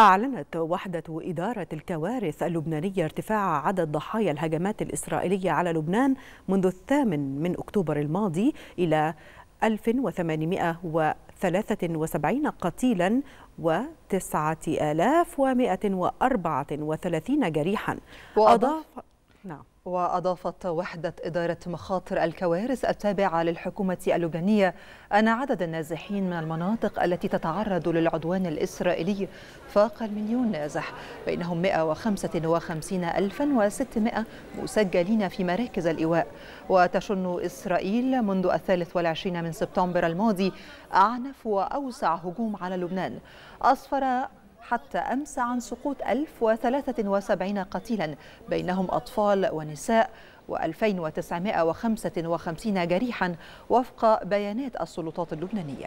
أعلنت وحدة إدارة الكوارث اللبنانية ارتفاع عدد ضحايا الهجمات الإسرائيلية على لبنان منذ الثامن من أكتوبر الماضي إلى 1873 قتيلا و9134 جريحا وأضاف نعم وأضافت وحدة إدارة مخاطر الكوارث التابعة للحكومة اللبنانية أن عدد النازحين من المناطق التي تتعرض للعدوان الإسرائيلي فاق المليون نازح بينهم 155600 مسجلين في مراكز الإيواء وتشن إسرائيل منذ الثالث والعشرين من سبتمبر الماضي أعنف وأوسع هجوم على لبنان أسفر حتى أمس عن سقوط 1073 قتيلا بينهم أطفال ونساء و2955 جريحا وفق بيانات السلطات اللبنانية